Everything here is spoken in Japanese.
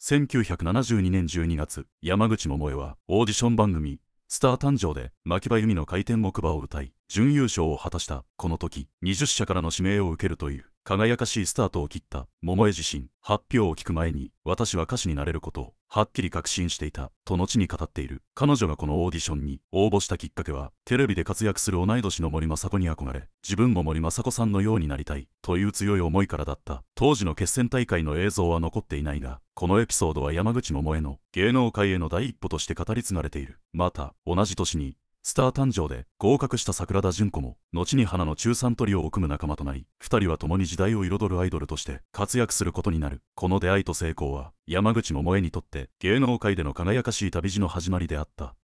1972年12月、山口百恵はオーディション番組、スター誕生で牧場由美の回転木馬を歌い、準優勝を果たした。この時、20社からの指名を受けるという。輝かしいスタートを切った桃江自身発表を聞く前に私は歌手になれることをはっきり確信していたと後に語っている彼女がこのオーディションに応募したきっかけはテレビで活躍する同い年の森政子に憧れ自分も森政子さんのようになりたいという強い思いからだった当時の決戦大会の映像は残っていないがこのエピソードは山口百恵の芸能界への第一歩として語り継がれているまた同じ年にスター誕生で合格した桜田淳子も後に花の中3トリオを組む仲間となり2人は共に時代を彩るアイドルとして活躍することになるこの出会いと成功は山口百恵にとって芸能界での輝かしい旅路の始まりであった